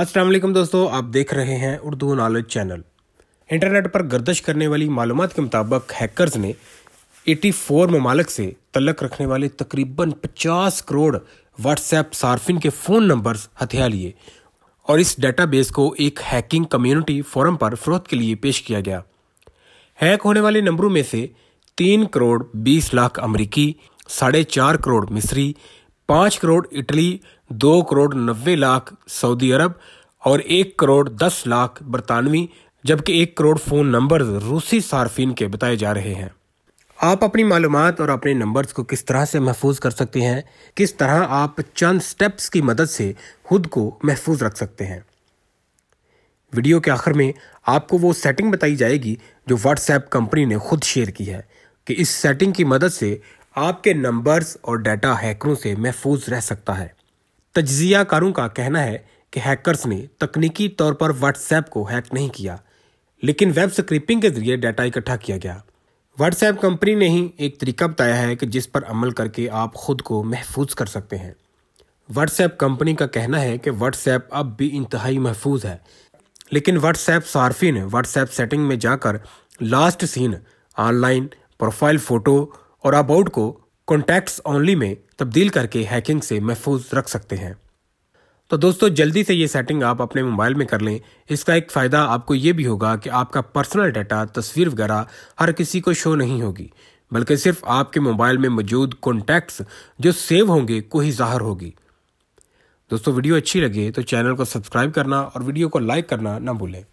असलम दोस्तों आप देख रहे हैं उर्दू नॉलेज चैनल इंटरनेट पर गर्दश करने वाली मालूम के मुताबिक हैकर्स ने 84 ममालक से तलक रखने वाले तकरीबन 50 करोड़ व्हाट्सएप सार्फिन के फ़ोन नंबर्स हथिया लिए और इस डेटाबेस को एक हैकिंग कम्युनिटी फोरम पर फरोख्त के लिए पेश किया गया हैक होने वाले नंबरों में से तीन करोड़ बीस लाख अमरीकी साढ़े चार करोड़ मिस्री पाँच करोड़ इटली दो करोड़ नब्बे लाख सऊदी अरब और एक करोड़ दस लाख बरतानवी जबकि एक करोड़ फ़ोन नंबर रूसी सार्फिन के बताए जा रहे हैं आप अपनी मालूम और अपने नंबर्स को किस तरह से महफूज कर सकते हैं किस तरह आप चंद स्टेप्स की मदद से खुद को महफूज रख सकते हैं वीडियो के आखिर में आपको वो सेटिंग बताई जाएगी जो व्हाट्सएप कंपनी ने खुद शेयर की है कि इस सेटिंग की मदद से आपके नंबर्स और डाटा हैकरों से महफूज रह सकता है तजिया कारों का कहना है कि हैकर्स ने तकनीकी तौर पर व्हाट्सएप को हैक नहीं किया लेकिन वेब स्क्रिपिंग के जरिए डाटा इकट्ठा किया गया व्हाट्सएप कंपनी ने ही एक तरीका बताया है कि जिस पर अमल करके आप खुद को महफूज कर सकते हैं व्हाट्सएप कंपनी का कहना है कि व्हाट्सएप अब भी इंतहाई महफूज है लेकिन व्हाट्सएप सार्फिन व्हाट्सएप सेटिंग में जाकर last seen online profile photo और अबाउट को कॉन्टैक्ट्स ओनली में तब्दील करके हैकिंग से महफूज रख सकते हैं तो दोस्तों जल्दी से ये सेटिंग आप अपने मोबाइल में कर लें इसका एक फ़ायदा आपको ये भी होगा कि आपका पर्सनल डाटा तस्वीर वगैरह हर किसी को शो नहीं होगी बल्कि सिर्फ आपके मोबाइल में मौजूद कॉन्टैक्ट्स जो सेव होंगे को ही ज़ाहर होगी दोस्तों वीडियो अच्छी लगे तो चैनल को सब्सक्राइब करना और वीडियो को लाइक करना ना भूलें